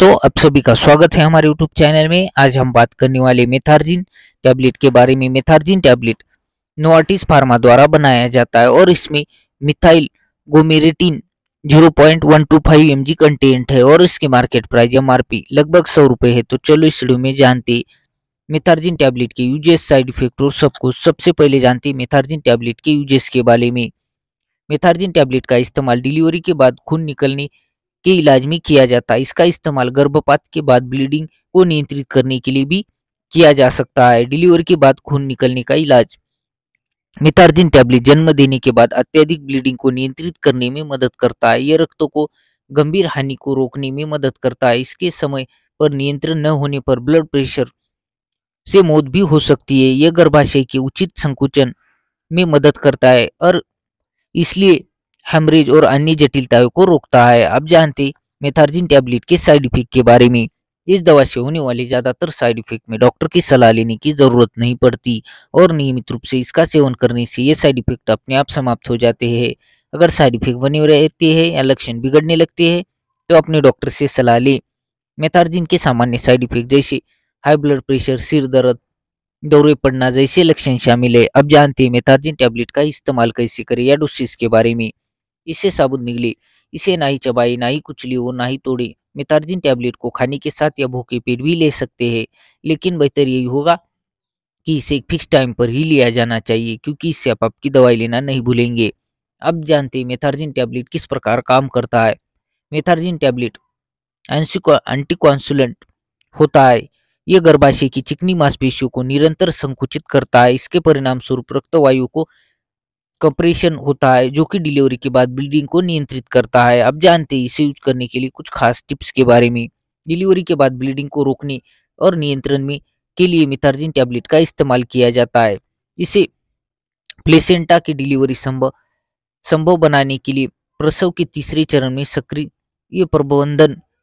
दोस्तों आप सभी का स्वागत है हमारे यूट्यूब चैनल में आज हम बात करने वाले मेथार्जिन टैबलेट के बारे में मेथार्जिन टैबलेट नोआटिस फार्मा द्वारा बनाया जाता है और इसमें मिथाइल गोमेरेटिन 0.125 पॉइंट कंटेंट है और इसके मार्केट प्राइस एमआरपी लगभग सौ रुपये है तो चलो इस वीडियो में जानते मेथार्जिन टैबलेट के यूजेस साइड इफेक्ट और सब कुछ सबसे पहले जानते मेथार्जिन टैबलेट के यूजेस के बारे में मेथार्जिन टैबलेट का इस्तेमाल डिलीवरी के बाद खून निकलने के इलाज में किया जाता है इसका इस्तेमाल गर्भपात के बाद ब्लीडिंग को नियंत्रित करने के लिए भी किया जा सकता है डिलीवरी के बाद खून निकलने का इलाज मिथार्जिन टैबलेट जन्म देने के बाद अत्यधिक ब्लीडिंग को नियंत्रित करने में मदद करता है यह रक्त को गंभीर हानि को रोकने में मदद करता है इसके समय पर नियंत्रण न होने पर ब्लड प्रेशर से मौत भी हो सकती है यह गर्भाशय के उचित संकुचन में मदद करता है और इसलिए हेमरेज और अन्य जटिलताओं को रोकता है अब जानते मेथार्जिन टैबलेट के साइड इफेक्ट के बारे में इस दवा से होने वाले ज़्यादातर साइड इफेक्ट में डॉक्टर की सलाह लेने की ज़रूरत नहीं पड़ती और नियमित रूप से इसका सेवन करने से ये साइड इफेक्ट अपने आप समाप्त हो जाते हैं अगर साइड इफेक्ट बने रहते हैं या लक्षण बिगड़ने लगते हैं तो अपने डॉक्टर से सलाह लें मेथार्जिन के सामान्य साइड इफेक्ट जैसे हाई ब्लड प्रेशर सिर दर्द दौरे पड़ना जैसे लक्षण शामिल है अब जानते हैं मेथार्जिन टैबलेट का इस्तेमाल कैसे करें या डोसेस के बारे में इससे साबुत निकली इसे ना ही चबाई ना ही कुचली और ना ही तोड़ी मितार्जिन टैबलेट को खाने के साथ या भूखे पेट भी ले सकते हैं लेकिन बेहतर यही होगा कि इसे फिक्स टाइम पर ही लिया जाना चाहिए क्योंकि इससे आप आपकी दवाई लेना नहीं भूलेंगे अब जानते हैं मेथार्जिन टैबलेट किस प्रकार काम करता है मेथार्जिन टैबलेट एंटीकॉन्सुलेंट होता है यह गर्भाशय की चिकनी मांसपेशियों को निरंतर संकुचित करता है इसके परिणाम स्वरूप रक्तवायु को कंप्रेशन होता है जो कि डिलीवरी के बाद ब्लीडिंग को नियंत्रित करता है अब जानते हैं इसे यूज करने के लिए कुछ खास टिप्स के बारे में डिलीवरी के बाद ब्लीडिंग को रोकने और नियंत्रण में के लिए मिथार्जिन टैबलेट का इस्तेमाल किया जाता है इसे प्लेसेंटा की डिलीवरी संभव संभव बनाने के लिए प्रसव के तीसरे चरण में सक्रिय प्रबंधन